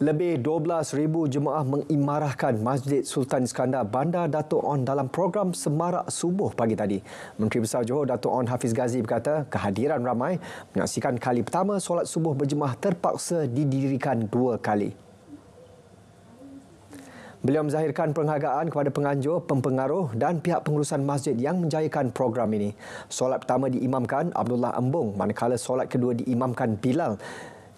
Lebih 12,000 jemaah mengimarahkan Masjid Sultan Iskandar Bandar Dato' On dalam program Semarak Subuh pagi tadi. Menteri Besar Johor Dato' On Hafiz Ghazi berkata kehadiran ramai menyaksikan kali pertama solat subuh berjemaah terpaksa didirikan dua kali. Beliau menzahirkan penghargaan kepada penganjur, pempengaruh dan pihak pengurusan masjid yang menjayakan program ini. Solat pertama diimamkan Abdullah Embung manakala solat kedua diimamkan Bilal.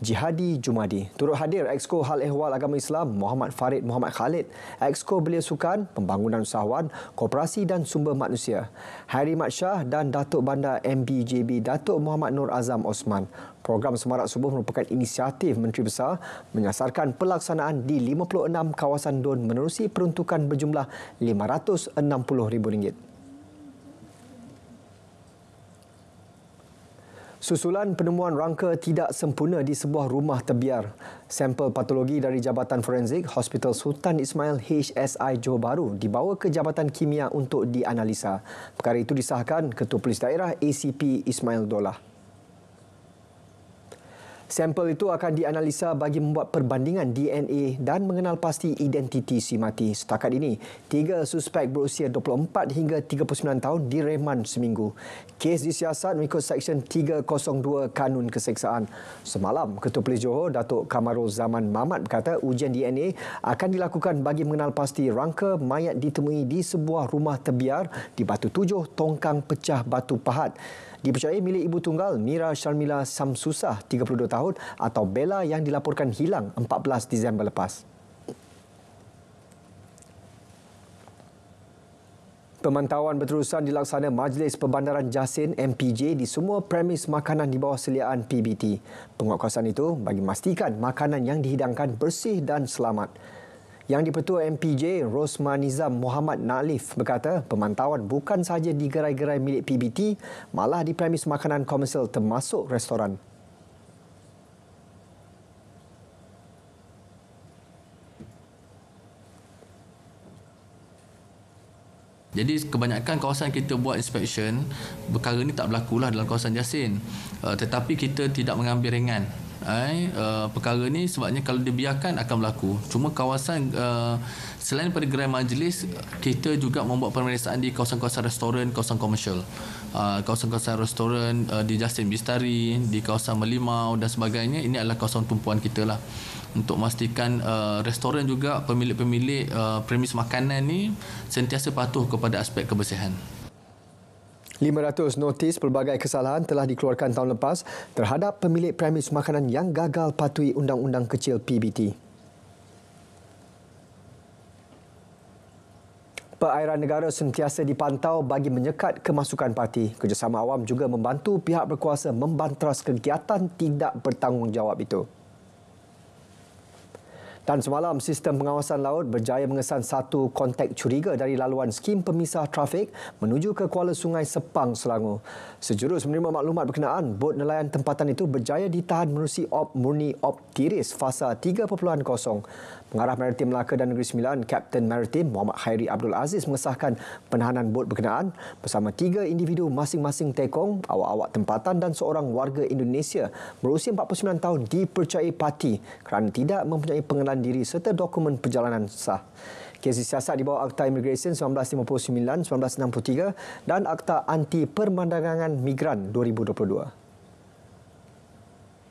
Jihadi Jumadi. Turut hadir Exco Hal Ehwal Agama Islam Muhammad Farid Muhammad Khalid, Exco Belia Sukan, Pembangunan Usahawan, Koperasi dan Sumber Manusia, Hari Mat Shah dan Datuk Bandar MBJB Datuk Muhammad Nur Azam Osman. Program Semarak Subuh merupakan inisiatif Menteri Besar menyasarkan pelaksanaan di 56 kawasan DUN menerusi peruntukan berjumlah RM560,000. Susulan penemuan rangka tidak sempurna di sebuah rumah terbiar. Sampel patologi dari Jabatan Forensik Hospital Sultan Ismail HSI Johor Bahru dibawa ke Jabatan Kimia untuk dianalisa. Perkara itu disahkan Ketua Polis Daerah ACP Ismail Dolah. Sampel itu akan dianalisa bagi membuat perbandingan DNA dan mengenal pasti identiti si mati. Setakat ini, tiga suspek berusia 24 hingga 39 tahun direman seminggu. Kes disiasat mengikut Seksyen 302 Kanun Keseksaan. Semalam, Ketua Polis Johor, Datuk Kamarul Zaman Mamat berkata ujian DNA akan dilakukan bagi mengenal pasti rangka mayat ditemui di sebuah rumah terbiar di Batu Tujuh, Tongkang Pecah Batu Pahat dipercayai milik ibu tunggal Mira Sharmila Samsusah 32 tahun atau Bella yang dilaporkan hilang 14 Disember lepas. Pemantauan berterusan dilaksana Majlis Perbandaran Jasin MPJ di semua premis makanan di bawah seliaan PBT. Penguatkuasaan itu bagi memastikan makanan yang dihidangkan bersih dan selamat. Yang di-Pertua MPJ Rosman Nizam Muhammad Nalif berkata pemantauan bukan sahaja di gerai-gerai milik PBT malah di premis makanan komersial termasuk restoran. Jadi kebanyakan kawasan kita buat inspection, perkara ini tak berlaku lah dalam kawasan Yasin. Uh, eh, tetapi kita tidak mengambil ringan eh, uh, perkara ni sebabnya kalau dibiarkan akan berlaku. Cuma kawasan uh, selain daripada gerai majlis kita juga membuat pemeriksaan di kawasan-kawasan restoran, kawasan komersial. Uh, kawasan-kawasan restoran uh, di Jasin Bistari, di kawasan Melimau dan sebagainya ini adalah kawasan tumpuan kita lah untuk memastikan uh, restoran juga pemilik-pemilik uh, premis makanan ni sentiasa patuh kepada aspek kebersihan. 500 notis pelbagai kesalahan telah dikeluarkan tahun lepas terhadap pemilik premis makanan yang gagal patuhi undang-undang kecil PBT. Perairan negara sentiasa dipantau bagi menyekat kemasukan parti. Kerjasama awam juga membantu pihak berkuasa membanteras kegiatan tidak bertanggungjawab itu. Dan semalam sistem pengawasan laut berjaya mengesan satu kontak curiga dari laluan skim pemisah trafik menuju ke Kuala Sungai Sepang, Selangor. Sejurus menerima maklumat berkenaan, bot nelayan tempatan itu berjaya ditahan menerusi op murni op tiris fasa 3.0. Pengarah Maritim Melaka dan Negeri Sembilan, Kapten Maritim Muhammad Khairi Abdul Aziz mengesahkan penahanan bot berkenaan bersama tiga individu masing-masing tekong, awak-awak tempatan dan seorang warga Indonesia berusia 49 tahun dipercayai parti kerana tidak mempunyai pengenalan pengenalan diri serta dokumen perjalanan sah. Kes disiasat di bawah Akta Immigration 1959-1963 dan Akta Anti Permandangan Migran 2022.